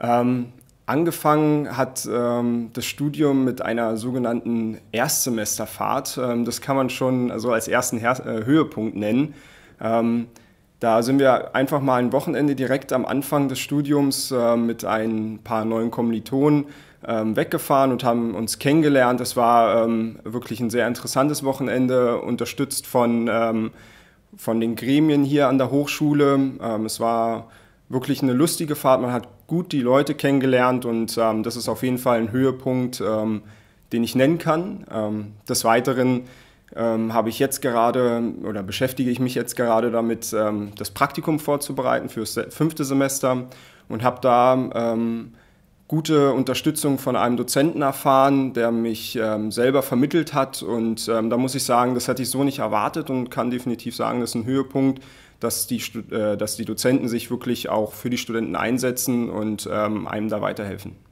Ähm, Angefangen hat ähm, das Studium mit einer sogenannten Erstsemesterfahrt. Ähm, das kann man schon also als ersten Her äh, Höhepunkt nennen. Ähm, da sind wir einfach mal ein Wochenende direkt am Anfang des Studiums äh, mit ein paar neuen Kommilitonen ähm, weggefahren und haben uns kennengelernt. Das war ähm, wirklich ein sehr interessantes Wochenende, unterstützt von, ähm, von den Gremien hier an der Hochschule. es war wirklich eine lustige Fahrt. Man hat gut die Leute kennengelernt und ähm, das ist auf jeden Fall ein Höhepunkt, ähm, den ich nennen kann. Ähm, des Weiteren ähm, habe ich jetzt gerade oder beschäftige ich mich jetzt gerade damit, ähm, das Praktikum vorzubereiten für das fünfte Semester und habe da ähm, gute Unterstützung von einem Dozenten erfahren, der mich ähm, selber vermittelt hat. Und ähm, da muss ich sagen, das hätte ich so nicht erwartet und kann definitiv sagen, das ist ein Höhepunkt, dass die, äh, dass die Dozenten sich wirklich auch für die Studenten einsetzen und ähm, einem da weiterhelfen.